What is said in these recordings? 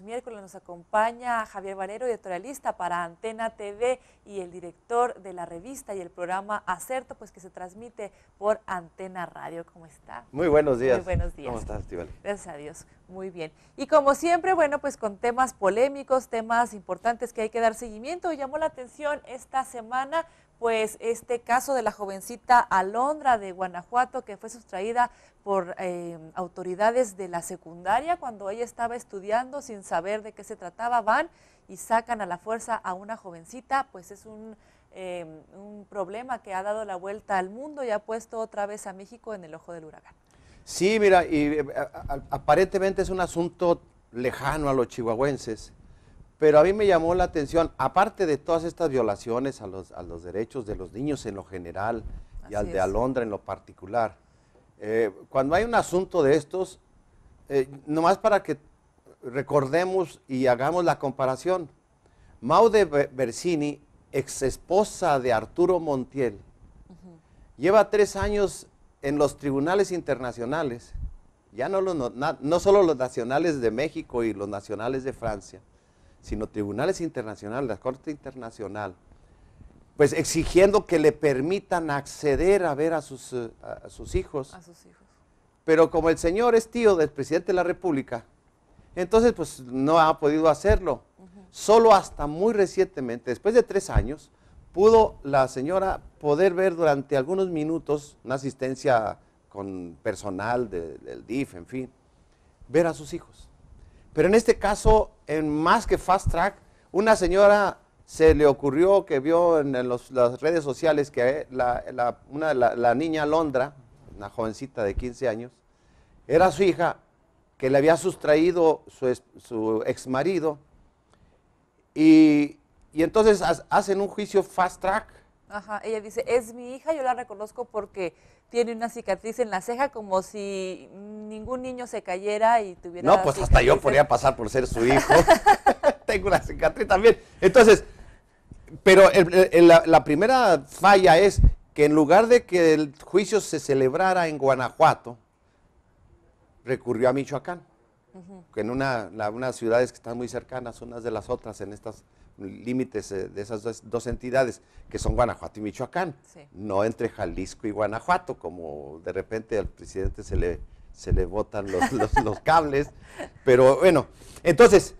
miércoles nos acompaña Javier Valero, editorialista para Antena TV y el director de la revista y el programa Acerto, pues que se transmite por Antena Radio. ¿Cómo está? Muy buenos días. Muy buenos días. ¿Cómo estás, Gracias a Dios. Muy bien. Y como siempre, bueno, pues con temas polémicos, temas importantes que hay que dar seguimiento. Llamó la atención esta semana, pues este caso de la jovencita Alondra de Guanajuato que fue sustraída por eh, autoridades de la secundaria cuando ella estaba estudiando sin saber de qué se trataba, van y sacan a la fuerza a una jovencita, pues es un, eh, problema que ha dado la vuelta al mundo y ha puesto otra vez a México en el ojo del huracán. Sí, mira, y eh, aparentemente es un asunto lejano a los chihuahuenses, pero a mí me llamó la atención, aparte de todas estas violaciones a los, derechos de los niños en lo general y al de Alondra en lo particular, eh, cuando hay un asunto de estos, eh, nomás para que recordemos y hagamos la comparación, Maude Bersini, ex esposa de Arturo Montiel, lleva tres años en los tribunales internacionales, ya no, no solo los nacionales de México y los nacionales de Francia, sino tribunales internacionales, la Corte Internacional, pues exigiendo que le permitan acceder a ver eh, a sus, hijos. A sus hijos. Pero como el señor es tío del presidente de la República, entonces pues no ha podido hacerlo. Solo hasta muy recientemente, después de tres años, pudo la señora poder ver durante algunos minutos una asistencia con personal del DIF, en fin, ver a sus hijos. Pero en este caso, en más que fast track, una señora se le ocurrió que vio en, las redes sociales que eh, la, niña Londra, una jovencita de 15 años, era su hija que le había sustraído su, ex marido. y entonces hacen un juicio fast track Ajá, ella dice, es mi hija, yo la reconozco porque tiene una cicatriz en la ceja como si ningún niño se cayera y tuviera... No, pues hasta yo podría pasar por ser su hijo. Tengo una cicatriz también. Entonces, pero la, primera falla es que en lugar de que el juicio se celebrara en Guanajuato, recurrió a Michoacán, que en una, la, unas ciudades que están muy cercanas unas de las otras en estas límites de esas dos, entidades, que son Guanajuato y Michoacán, no entre Jalisco y Guanajuato, como de repente al presidente se le, se le botan los, los, cables. Pero bueno, entonces,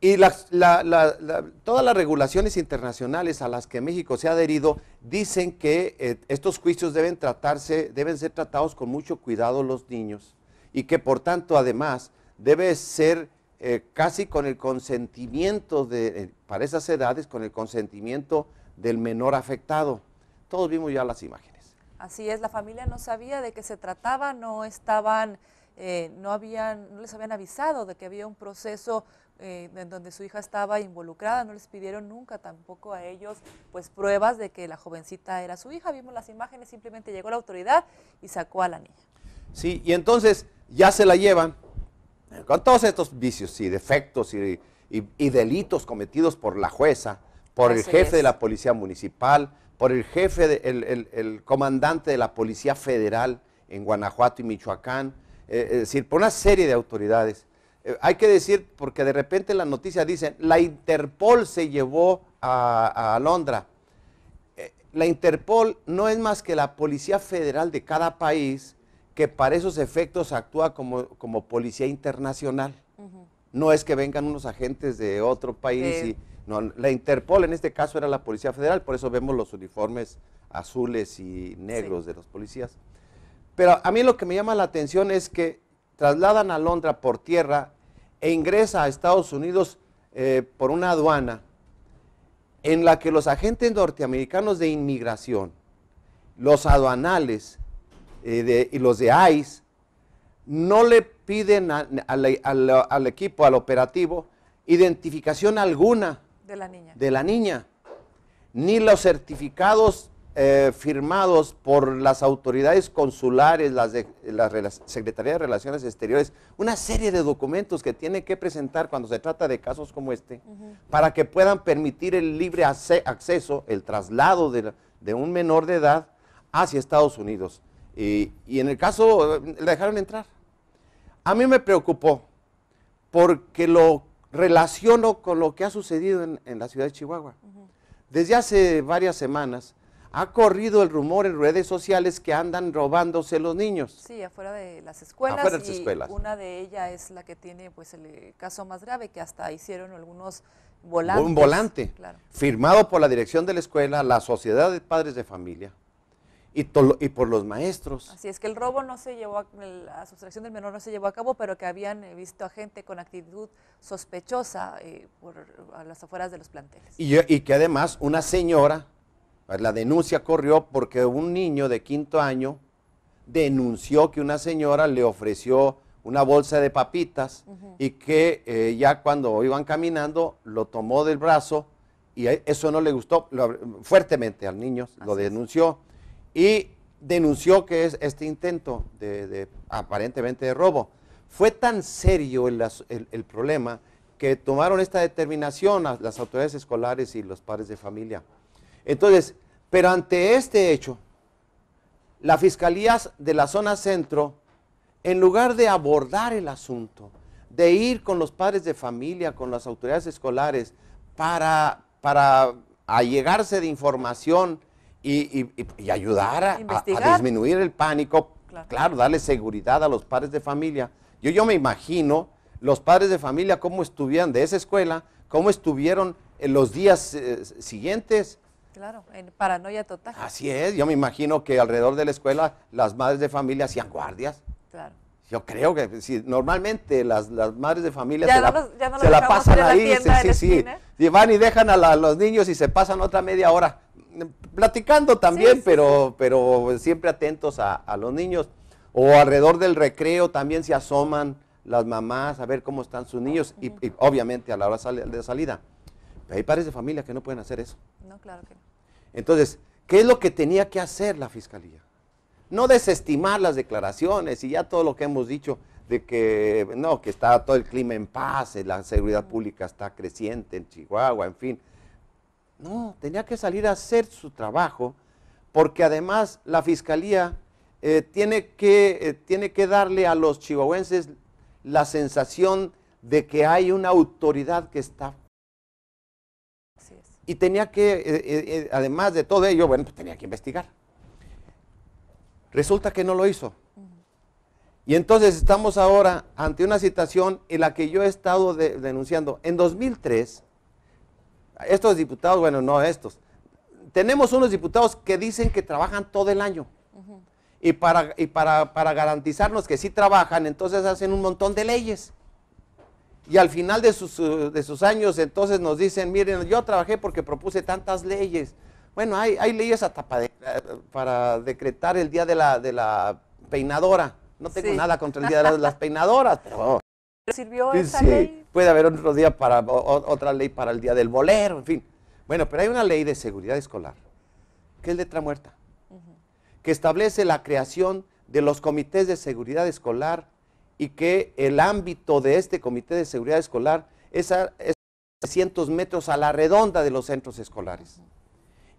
y las, la, todas las regulaciones internacionales a las que México se ha adherido dicen que eh, estos juicios deben tratarse, deben ser tratados con mucho cuidado los niños y que por tanto además debe ser eh, casi con el consentimiento, de, eh, para esas edades, con el consentimiento del menor afectado. Todos vimos ya las imágenes. Así es, la familia no sabía de qué se trataba, no estaban, eh, no habían, no les habían avisado de que había un proceso en donde su hija estaba involucrada, no les pidieron nunca tampoco a ellos pues pruebas de que la jovencita era su hija, vimos las imágenes, simplemente llegó la autoridad y sacó a la niña. Sí, y entonces ya se la llevan, con todos estos vicios y defectos y, delitos cometidos por la jueza, por el jefe de la Policía Municipal, por el jefe, el, comandante de la Policía Federal en Guanajuato y Michoacán, eh, es decir, por una serie de autoridades. Eh, hay que decir, porque de repente la noticia dice, la Interpol se llevó a, Londra. Eh, la Interpol no es más que la Policía Federal de cada país que para esos efectos actúa como, policía internacional. No es que vengan unos agentes de otro país y la Interpol en este caso era la Policía Federal, por eso vemos los uniformes azules y negros de los policías. Pero a mí lo que me llama la atención es que trasladan a Londra por tierra e ingresa a Estados Unidos eh, por una aduana en la que los agentes norteamericanos de inmigración, los aduanales eh, y los de ICE no le piden al equipo, al operativo, identificación alguna de la niña, ni los certificados eh, firmados por las autoridades consulares, las de, la, de Relaciones Exteriores, una serie de documentos que tiene que presentar cuando se trata de casos como este, para que puedan permitir el libre acceso, el traslado de, un menor de edad hacia Estados Unidos. Y, en el caso, la dejaron entrar. A mí me preocupó porque lo relaciono con lo que ha sucedido en, la ciudad de Chihuahua. Desde hace varias semanas ha corrido el rumor en redes sociales que andan robándose los niños. Sí, afuera de las escuelas. Una de ellas es la que tiene pues el eh, caso más grave, que hasta hicieron algunos volantes. Un volante, firmado por la dirección de la escuela, la Sociedad de Padres de Familia, y, y, por los maestros. Así es que el robo no se llevó, a, la sustracción del menor no se llevó a cabo, pero que habían eh, visto a gente con actitud sospechosa eh, a las afueras de los planteles. Y, que además una señora, pues, la denuncia corrió porque un niño de quinto año denunció que una señora le ofreció una bolsa de papitas y que eh, ya cuando iban caminando lo tomó del brazo y eso no le gustó fuertemente al niño, lo denunció y denunció que es este intento de, aparentemente de robo. Fue tan serio el, problema que tomaron esta determinación las autoridades escolares y los padres de familia. Entonces, pero ante este hecho, la Fiscalía de la zona centro, en lugar de abordar el asunto, de ir con los padres de familia, con las autoridades escolares, para, para allegarse de información y, y, ayudar a, disminuir el pánico, claro. darle seguridad a los padres de familia. Yo, yo me imagino los padres de familia cómo estuvieron de esa escuela, cómo estuvieron en los días eh, siguientes. Claro, en paranoia total. Así es, yo me imagino que alrededor de la escuela las madres de familia hacían guardias. Claro. Yo creo que si normalmente las, madres de familia se, la, pasan ahí, sí, sí, sí. Y van y dejan a los niños y se pasan otra media hora platicando también, pero, pero siempre atentos a, los niños. O alrededor del recreo también se asoman las mamás a ver cómo están sus niños y, obviamente a la hora de salida. hay pares de familia que no pueden hacer eso. No, claro que no. Entonces, ¿qué es lo que tenía que hacer la fiscalía? No desestimar las declaraciones y ya todo lo que hemos dicho de que no, que está todo el clima en paz, eh, la seguridad pública está creciente en Chihuahua, en fin no, tenía que salir a hacer su trabajo, porque además la fiscalía eh, tiene, que, eh, tiene que darle a los chihuahuenses la sensación de que hay una autoridad que está. Y tenía que, eh, además de todo ello, bueno, pues, tenía que investigar. Resulta que no lo hizo. Y entonces estamos ahora ante una situación en la que yo he estado denunciando. En 2003, estos diputados, bueno, no estos. Tenemos unos diputados que dicen que trabajan todo el año. Y, para, y para, para, garantizarnos que sí trabajan, entonces hacen un montón de leyes. Y al final de sus, de sus años, entonces nos dicen, miren, yo trabajé porque propuse tantas leyes. Bueno, hay, hay leyes hasta para, para, decretar el día de la, de la peinadora. No tengo nada contra el día de las, peinadoras, pero... ¿Sirvió esa ley? puede haber otro día para otra ley para el día del bolero, en fin. Bueno, pero hay una ley de seguridad escolar, que es letra muerta, que establece la creación de los comités de seguridad escolar y que el ámbito de este comité de seguridad escolar es a, 300 metros a la redonda de los centros escolares.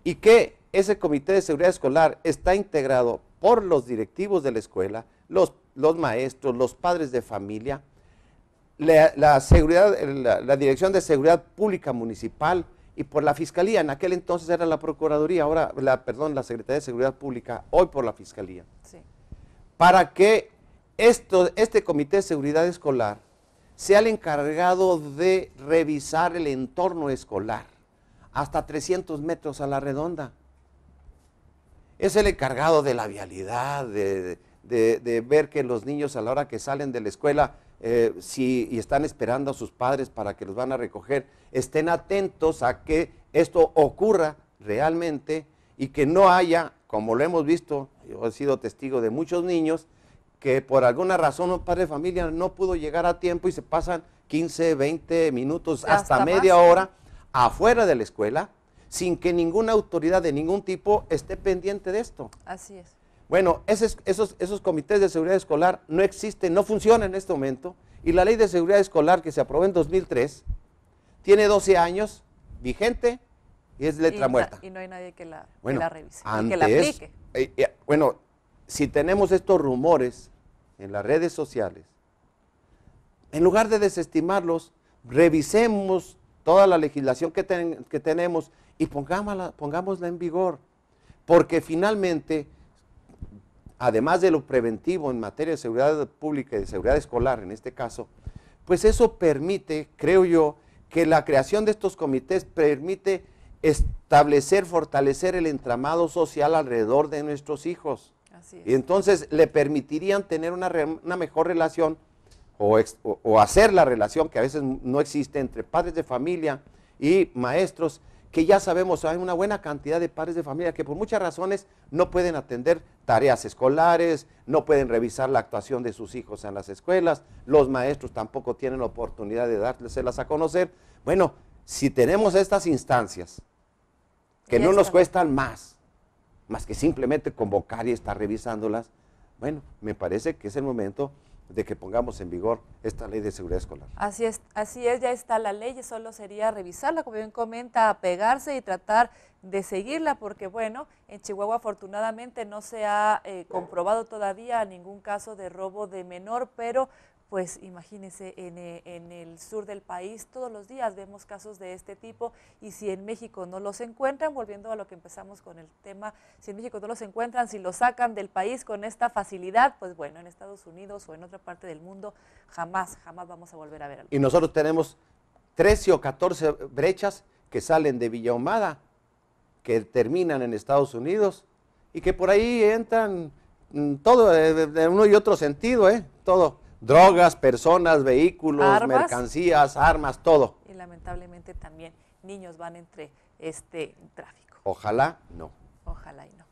Y que ese comité de seguridad escolar está integrado por los directivos de la escuela, los, los maestros, los padres de familia, la, seguridad, la, Dirección de Seguridad Pública Municipal y por la Fiscalía, en aquel entonces era la Procuraduría, ahora, la, perdón, la Secretaría de Seguridad Pública, hoy por la Fiscalía, para que esto, este Comité de Seguridad Escolar sea el encargado de revisar el entorno escolar hasta 300 metros a la redonda. Es el encargado de la vialidad, de ver que los niños a la hora que salen de la escuela eh, si, y están esperando a sus padres para que los van a recoger, estén atentos a que esto ocurra realmente y que no haya, como lo hemos visto, yo he sido testigo de muchos niños, que por alguna razón un padre de familia no pudo llegar a tiempo y se pasan 15, 20 minutos, hasta, media hora afuera de la escuela, sin que ninguna autoridad de ningún tipo esté pendiente de esto. Así es. Bueno, esos, comités de seguridad escolar no existen, no funcionan en este momento. Y la ley de seguridad escolar que se aprobó en 2003 tiene 12 años vigente y es letra muerta. Y no hay nadie que la, revise, que la aplique. Eh, eh, bueno, si tenemos estos rumores en las redes sociales, en lugar de desestimarlos, revisemos toda la legislación que, tenemos y pongámosla en vigor. Porque finalmente además de lo preventivo en materia de seguridad pública y de seguridad escolar en este caso, pues eso permite, creo yo, que la creación de estos comités permite establecer, fortalecer el entramado social alrededor de nuestros hijos. Y entonces le permitirían tener una, mejor relación o, hacer la relación que a veces no existe entre padres de familia y maestros que ya sabemos, hay una buena cantidad de padres de familia que por muchas razones no pueden atender tareas escolares, no pueden revisar la actuación de sus hijos en las escuelas, los maestros tampoco tienen la oportunidad de dárselas a conocer. Bueno, si tenemos estas instancias, que no nos cuestan más, más que simplemente convocar y estar revisándolas, bueno, me parece que es el momento de que pongamos en vigor esta ley de seguridad escolar. Así es, así es, ya está la ley, solo sería revisarla, como bien comenta, apegarse y tratar de seguirla, porque bueno, en Chihuahua afortunadamente no se ha eh, comprobado todavía ningún caso de robo de menor, pero pues imagínense, eh, en, el sur del país todos los días vemos casos de este tipo y si en México no los encuentran, volviendo a lo que empezamos con el tema, si en México no los encuentran, si los sacan del país con esta facilidad, pues bueno, en Estados Unidos o en otra parte del mundo jamás, jamás vamos a volver a ver. Y nosotros tenemos 13 o 14 brechas que salen de Villahumada, que terminan en Estados Unidos y que por ahí entran mm, todo eh, de uno y otro sentido, ¿eh? Todo drogas, personas, vehículos, mercancías, armas, todo. Y lamentablemente también niños van entre este tráfico. Ojalá no. Ojalá y no.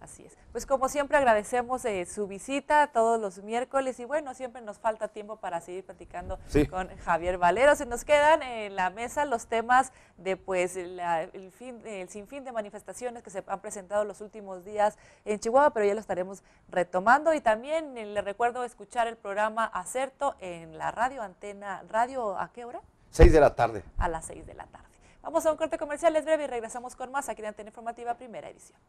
Así es. Pues como siempre agradecemos eh, su visita todos los miércoles y bueno, siempre nos falta tiempo para seguir platicando con Javier Valero. Se nos quedan en la mesa los temas de pues el, sinfín de manifestaciones que se han presentado los últimos días en Chihuahua, pero ya lo estaremos retomando. Y también eh, le recuerdo escuchar el programa Acerto en la radio antena radio ¿a qué hora? Seis de la tarde. A las seis de la tarde. Vamos a un corte comercial, es breve y regresamos con más aquí en Antena Informativa Primera Edición.